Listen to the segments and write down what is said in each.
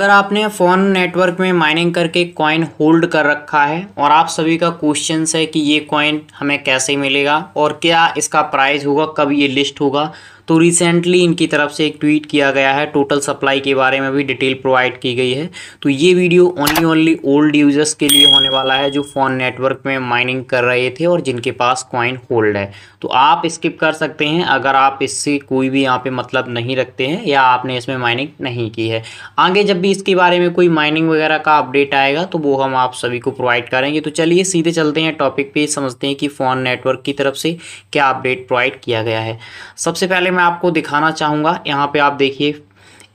अगर आपने phone network में माइनिंग करके कॉइन होल्ड कर रखा है और आप सभी का क्वेश्चन है कि ये कॉइन हमें कैसे मिलेगा और क्या इसका प्राइस होगा कब ये लिस्ट होगा तो रिसेंटली इनकी तरफ से एक ट्वीट किया गया है टोटल सप्लाई के बारे में भी डिटेल प्रोवाइड की गई है तो ये video only only old users के लिए होने वाला है जो फोन नेटवर्क में माइनिंग कर रहे थे और जिनके पास क्वाइन होल्ड है तो आप स्किप कर सकते हैं अगर आप इससे कोई भी यहाँ पे मतलब नहीं रखते हैं या आपने इसमें माइनिंग नहीं की है आगे जब भी इसके बारे में कोई माइनिंग वगैरह का अपडेट आएगा तो वो हम आप सभी को प्रोवाइड करेंगे तो चलिए सीधे चलते हैं टॉपिक पे समझते हैं कि फ़ोन नेटवर्क की तरफ से क्या अपडेट प्रोवाइड किया गया है सबसे पहले मैं आपको दिखाना चाहूँगा यहाँ पे आप देखिए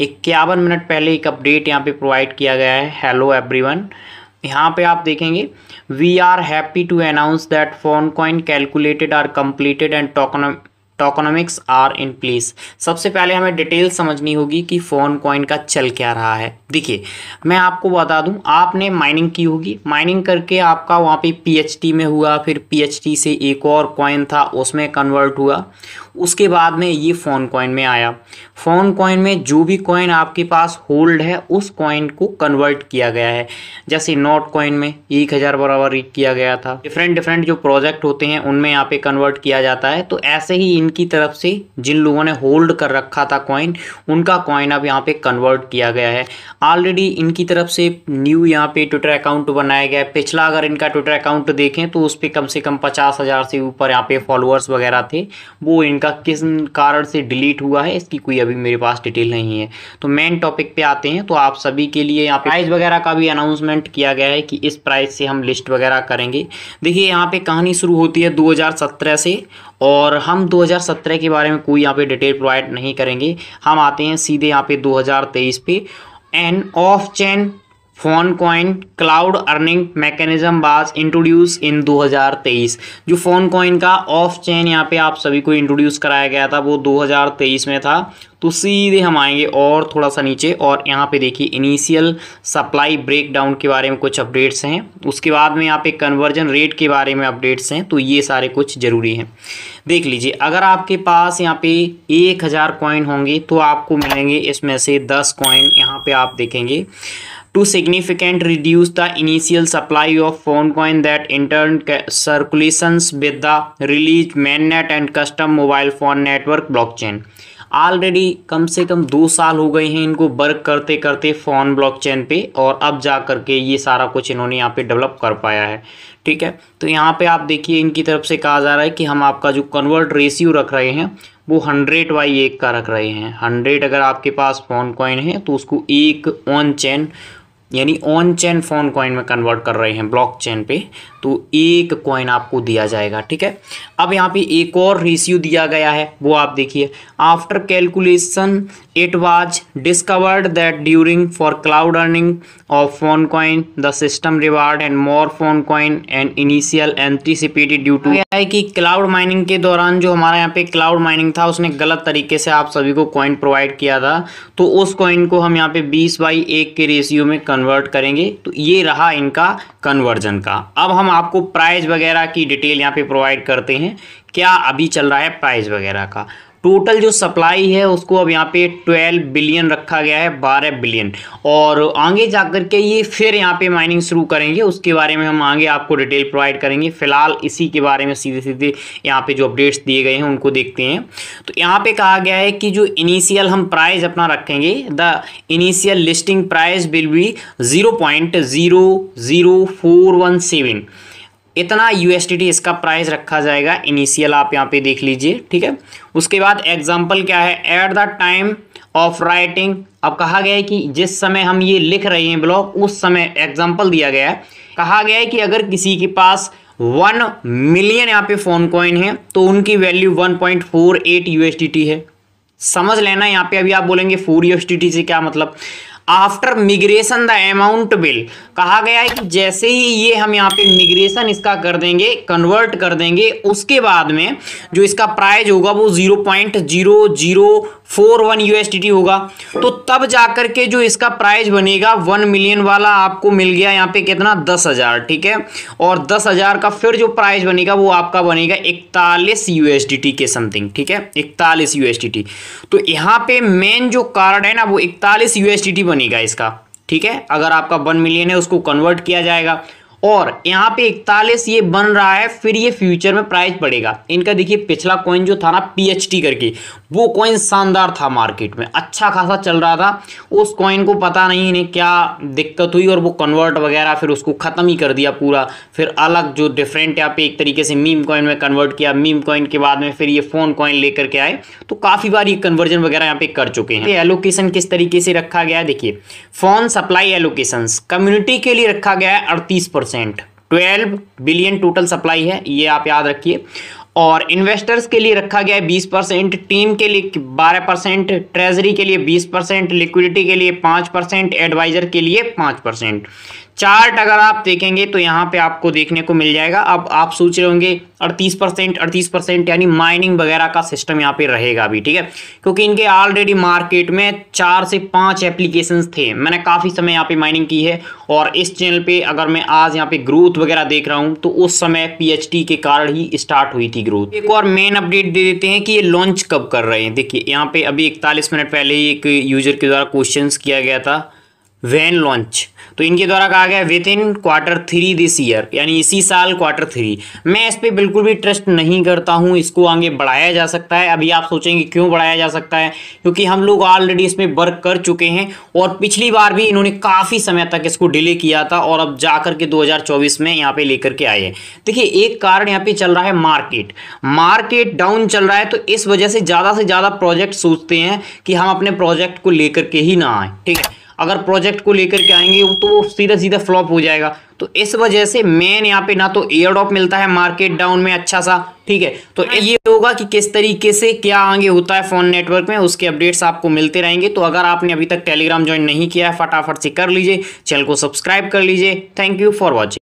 इक्यावन मिनट पहले एक अपडेट यहाँ पे प्रोवाइड किया गया है हेलो एवरीवन यहाँ पे आप देखेंगे we are happy to announce that phone coin calculated are completed and token tokenomics are in place सबसे पहले हमें डिटेल समझनी होगी कि फोन कॉइन का चल क्या रहा है देखिए मैं आपको बता दूं आपने माइनिंग की होगी माइनिंग करके आपका वहाँ पे पीएचटी में हुआ फिर पीएचटी से एक और कॉइन था उसमें कन्वर्ट हुआ उसके बाद में ये फ़ोन कॉइन में आया फ़ोन कॉइन में जो भी कॉइन आपके पास होल्ड है उस कॉइन को कन्वर्ट किया गया है जैसे नोट कॉइन में एक हज़ार बराबर किया गया था डिफरेंट डिफरेंट जो प्रोजेक्ट होते हैं उनमें यहाँ पे कन्वर्ट किया जाता है तो ऐसे ही जिनकी तरफ से जिन लोगों ने होल्ड कर रखा था कॉइन उनका कॉइन अब यहाँ पे कन्वर्ट किया गया है ऑलरेडी इनकी तरफ से न्यू यहाँ पे ट्विटर अकाउंट बनाया गया है पिछला अगर इनका ट्विटर अकाउंट देखें तो उस पर कम से कम पचास हज़ार से ऊपर यहाँ पे फॉलोअर्स वगैरह थे वो इनका किस कारण से डिलीट हुआ है इसकी कोई अभी मेरे पास डिटेल नहीं है तो मेन टॉपिक पर आते हैं तो आप सभी के लिए यहाँ पे प्राइस वगैरह का भी अनाउंसमेंट किया गया है कि इस प्राइस से हम लिस्ट वगैरह करेंगे देखिए यहाँ पर कहानी शुरू होती है दो से और हम 2017 के बारे में कोई यहाँ पे डिटेल प्रोवाइड नहीं करेंगे हम आते हैं सीधे यहाँ पे 2023 पे an off chain phone coin cloud earning mechanism was introduce in 2023 जो फोन कॉइन का ऑफ चेन यहाँ पे आप सभी को इंट्रोड्यूस कराया गया था वो 2023 में था तो सीधे हम आएंगे और थोड़ा सा नीचे और यहाँ पे देखिए इनिशियल सप्लाई ब्रेकडाउन के बारे में कुछ अपडेट्स हैं उसके बाद में यहाँ पे कन्वर्जन रेट के बारे में अपडेट्स हैं तो ये सारे कुछ ज़रूरी हैं देख लीजिए अगर आपके पास यहाँ पे एक हज़ार कॉइन होंगे तो आपको मिलेंगे इसमें से दस कॉइन यहाँ पे आप देखेंगे to significant reduce the initial supply of phone coin that in turn circulations with the release mainnet and custom mobile phone network blockchain already कम से कम दो साल हो गए हैं इनको वर्क करते करते फ़ोन ब्लॉकचेन पे और अब जा करके ये सारा कुछ इन्होंने यहाँ पे डेवलप कर पाया है ठीक है तो यहाँ पे आप देखिए इनकी तरफ से कहा जा रहा है कि हम आपका जो कन्वर्ट रेशियो रख रहे हैं वो हंड्रेड बाई एक का रख रहे हैं हंड्रेड अगर आपके पास फोन कॉइन है तो उसको एक ऑन चेन यानी ऑन चेन फोन कॉइन में कन्वर्ट कर रहे हैं ब्लॉक चेन पे तो एक कॉइन आपको दिया जाएगा ठीक है अब यहाँ पे एक और रेशियो दिया गया है वो आप देखिए after calculation it was discovered that during for cloud earning of phone coin the system reward and more phone coin and initial anticipated due to है कि क्लाउड माइनिंग के दौरान जो हमारा यहाँ पे क्लाउड माइनिंग था उसने गलत तरीके से आप सभी को कॉइन प्रोवाइड किया था तो उस कॉइन को हम यहाँ पे बीस बाई एक के रेशियो में कन्वर्ट करेंगे तो ये रहा इनका कन्वर्जन का अब हम आपको प्राइस वगैरह की डिटेल यहाँ पे प्रोवाइड करते हैं क्या अभी चल रहा है प्राइस वगैरह का टोटल जो सप्लाई है उसको अब यहाँ पे 12 बिलियन रखा गया है 12 बिलियन और आगे जा कर के ये फिर यहाँ पे माइनिंग शुरू करेंगे उसके बारे में हम आगे आपको डिटेल प्रोवाइड करेंगे फिलहाल इसी के बारे में सीधे सीधे यहाँ पे जो अपडेट्स दिए गए हैं उनको देखते हैं तो यहाँ पे कहा गया है कि जो इनिशियल हम प्राइस अपना रखेंगे the initial listing price will be zero point zero zero four one seven इतना यूएसडीटी इसका प्राइस रखा जाएगा इनिशियल आप यहाँ पे देख लीजिए ठीक है उसके बाद एग्जाम्पल क्या है at the time of writing अब कहा गया है कि जिस समय हम ये लिख रहे हैं ब्लॉग उस समय एग्जाम्पल दिया गया है कहा गया है कि अगर किसी के पास वन मिलियन यहाँ पे फोन कॉइन है तो उनकी value one point four eight USDT है समझ लेना यहाँ पे अभी आप बोलेंगे फोर यूएसडीटी से क्या मतलब after migration the amount bill कहा गया है कि जैसे ही ये हम यहाँ पे मिग्रेशन इसका कर देंगे कन्वर्ट कर देंगे उसके बाद में जो इसका प्राइस होगा वो zero point zero zero four one USD होगा तो तब जाकर के जो इसका प्राइस बनेगा वन मिलियन वाला आपको मिल गया यहाँ पे कितना दस हज़ार ठीक है और दस हज़ार का फिर जो प्राइस बनेगा वो आपका बनेगा इकतालीस यूएसडी के समथिंग ठीक है इकतालीस यूएसडी तो यहाँ पे मेन जो कार्ड है ना वो इकतालीस यूएसडी बने बनेगा इसका ठीक है अगर आपका वन मिलियन है उसको कन्वर्ट किया जाएगा और यहाँ पे इकतालीस ये बन रहा है फिर ये फ्यूचर में प्राइस बढ़ेगा इनका देखिए पिछला कॉइन जो था ना पीएचटी करके वो कॉइन शानदार था मार्केट में अच्छा खासा चल रहा था उस कॉइन को पता नहीं इन्हें क्या दिक्कत हुई और वो कन्वर्ट वगैरह फिर उसको ख़त्म ही कर दिया पूरा फिर अलग जो डिफरेंट यहाँ पे एक तरीके से मीम कॉइन में कन्वर्ट किया मीम कॉइन के बाद में फिर ये फ़ोन कॉइन लेकर के आए तो काफ़ी बार ये कन्वर्जन वगैरह यहाँ पे कर चुके हैं एलोकेशन किस तरीके से रखा गया है देखिए फोन सप्लाई एलोकेशन कम्युनिटी के लिए रखा गया है अड़तीस percent twelve billion total supply है ये आप याद रखिए और इन्वेस्टर्स के लिए रखा गया है बीस परसेंट टीम के लिए बारह परसेंट ट्रेजरी के लिए बीस परसेंट लिक्विडिटी के लिए पाँच परसेंट एडवाइजर के लिए पाँच परसेंट चार्ट अगर आप देखेंगे तो यहाँ पे आपको देखने को मिल जाएगा अब आप सोच रहे होंगे 38 परसेंट अड़तीस परसेंट यानी माइनिंग वगैरह का सिस्टम यहाँ पे रहेगा अभी ठीक है क्योंकि इनके ऑलरेडी मार्केट में चार से पांच एप्लीकेशन थे मैंने काफ़ी समय यहाँ पे माइनिंग की है और इस चैनल पे अगर मैं आज यहाँ पे ग्रोथ वगैरह देख रहा हूँ तो उस समय पीएचडी के कारण ही स्टार्ट हुई थी ग्रोथ एक और मेन अपडेट दे देते हैं कि ये लॉन्च कब कर रहे हैं देखिए यहाँ पे अभी इकतालीस मिनट पहले ही एक यूजर के द्वारा क्वेश्चन किया गया था वैन लॉन्च तो इनके द्वारा कहा गया within quarter three this year यानी इसी साल क्वार्टर थ्री मैं इस पर बिल्कुल भी ट्रस्ट नहीं करता हूं इसको आगे बढ़ाया जा सकता है अभी आप सोचेंगे क्यों बढ़ाया जा सकता है क्योंकि हम लोग ऑलरेडी इसमें वर्क कर चुके हैं और पिछली बार भी इन्होंने काफ़ी समय तक इसको डिले किया था और अब जा के दो में यहाँ पर लेकर के आए हैं देखिए एक कारण यहाँ पर चल रहा है मार्केट मार्केट डाउन चल रहा है तो इस वजह से ज़्यादा से ज़्यादा प्रोजेक्ट सोचते हैं कि हम अपने प्रोजेक्ट को लेकर के ही ना आए ठीक है अगर प्रोजेक्ट को लेकर के आएंगे तो वो सीधा सीधा फ्लॉप हो जाएगा तो इस वजह से मेन यहाँ पे ना तो एयर मिलता है मार्केट डाउन में अच्छा सा ठीक है तो हाँ। ये होगा कि किस तरीके से क्या आगे होता है फ़ोन नेटवर्क में उसके अपडेट्स आपको मिलते रहेंगे तो अगर आपने अभी तक टेलीग्राम ज्वाइन नहीं किया है फटाफट से कर लीजिए चैनल को सब्सक्राइब कर लीजिए थैंक यू फॉर वॉचिंग